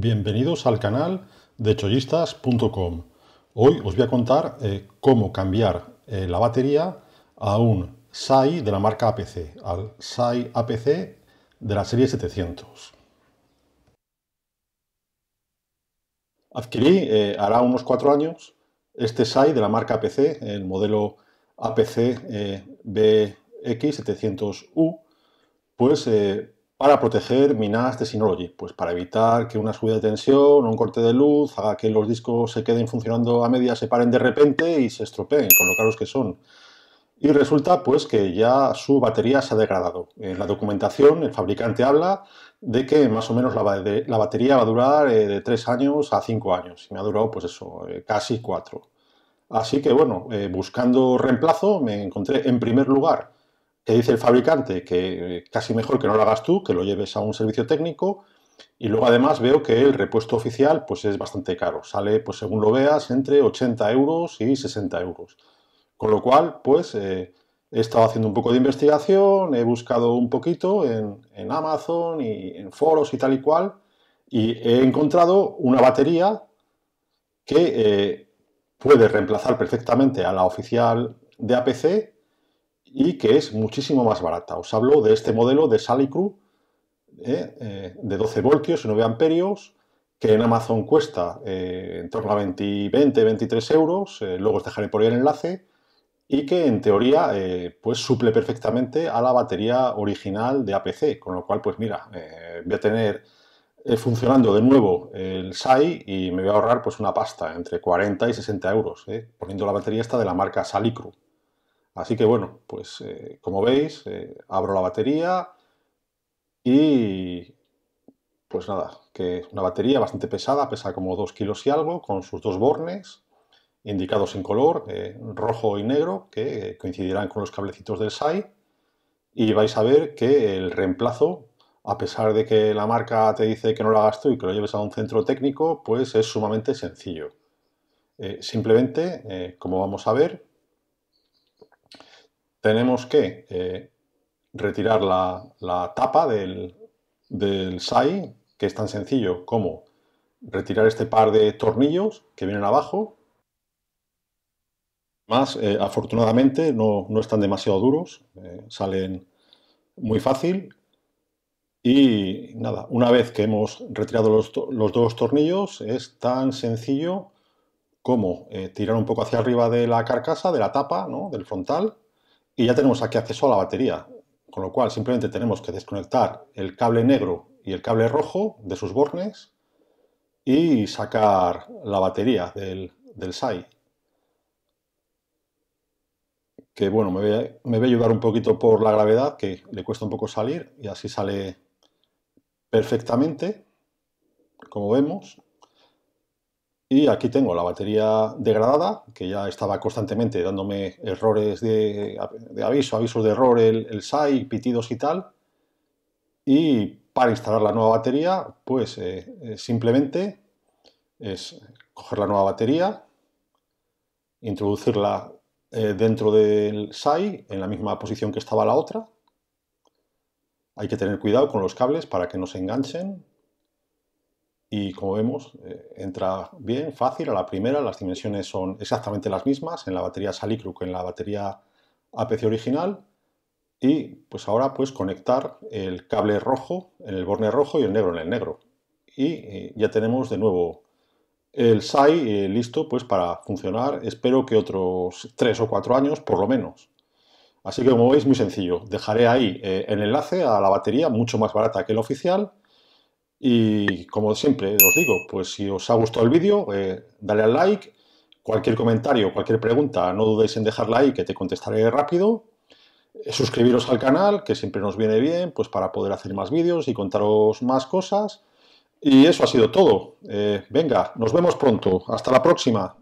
bienvenidos al canal de chollistas.com. Hoy os voy a contar eh, cómo cambiar eh, la batería a un SAI de la marca APC, al SAI APC de la serie 700. Adquirí, eh, hará unos cuatro años, este SAI de la marca APC, el modelo APC BX700U, pues para proteger mi NAS de Synology, pues para evitar que una subida de tensión o un corte de luz haga que los discos se queden funcionando a media, se paren de repente y se estropeen, con lo caros que son. Y resulta pues que ya su batería se ha degradado. En la documentación el fabricante habla de que más o menos la, batería va a durar eh, de 3 años a 5 años y me ha durado pues eso, eh, casi 4. Así que bueno, eh, buscando reemplazo me encontré en primer lugar dice el fabricante que casi mejor que no lo hagas tú, que lo lleves a un servicio técnico. Y luego además veo que el repuesto oficial pues es bastante caro. Sale, pues según lo veas, entre 80 euros y 60 euros. Con lo cual, pues eh, he estado haciendo un poco de investigación, he buscado un poquito en, Amazon y en foros y tal y cual. Y he encontrado una batería que eh, puede reemplazar perfectamente a la oficial de APC y que es muchísimo más barata. Os hablo de este modelo de Salicru ¿eh? Eh, de 12 voltios y 9 amperios que en Amazon cuesta eh, en torno a 20, 23 euros, luego os dejaré por ahí el enlace, y que en teoría pues suple perfectamente a la batería original de APC, con lo cual pues mira, voy a tener funcionando de nuevo el SAI y me voy a ahorrar pues una pasta entre 40 y 60 euros, poniendo la batería esta de la marca Salicru. Así que bueno, pues eh, como veis, eh, abro la batería y pues nada, que es una batería bastante pesada, pesa como 2 kilos y algo, con sus dos bornes indicados en color, eh, rojo y negro, que coincidirán con los cablecitos del SAI. Y vais a ver que el reemplazo, a pesar de que la marca te dice que no lo hagas tú y que lo lleves a un centro técnico, pues es sumamente sencillo. simplemente, como vamos a ver, tenemos que eh, retirar la, tapa del, SAI, que es tan sencillo como retirar este par de tornillos que vienen abajo. Más, eh, afortunadamente, no, están demasiado duros, eh, salen muy fácil. Y nada, una vez que hemos retirado los, dos tornillos, es tan sencillo como tirar un poco hacia arriba de la carcasa, de la tapa, del frontal, y ya tenemos aquí acceso a la batería, con lo cual simplemente tenemos que desconectar el cable negro y el cable rojo de sus bornes y sacar la batería del, SAI. Que bueno, me va me a ayudar un poquito por la gravedad, que le cuesta un poco salir y así sale perfectamente, como vemos. Y aquí tengo la batería degradada, que ya estaba constantemente dándome errores de, aviso, avisos de error, el, SAI, pitidos y tal. Y para instalar la nueva batería, pues eh, eh, simplemente es coger la nueva batería, introducirla eh, dentro del SAI en la misma posición que estaba la otra. Hay que tener cuidado con los cables para que no se enganchen, y como vemos eh, entra bien, fácil, a la primera las dimensiones son exactamente las mismas en la batería Salicru que en la batería APC original y pues ahora pues conectar el cable rojo en el borne rojo y el negro en el negro y eh, ya tenemos de nuevo el SAI eh, listo pues para funcionar espero que otros 3 o 4 años por lo menos así que como veis muy sencillo dejaré ahí el enlace a la batería mucho más barata que el oficial y como siempre os digo, pues si os ha gustado el vídeo, eh, dale al like. Cualquier comentario, cualquier pregunta, no dudéis en dejarla ahí, que te contestaré rápido. Suscribiros al canal, que siempre nos viene bien, pues para poder hacer más vídeos y contaros más cosas. Y eso ha sido todo. Eh, venga, nos vemos pronto. Hasta la próxima.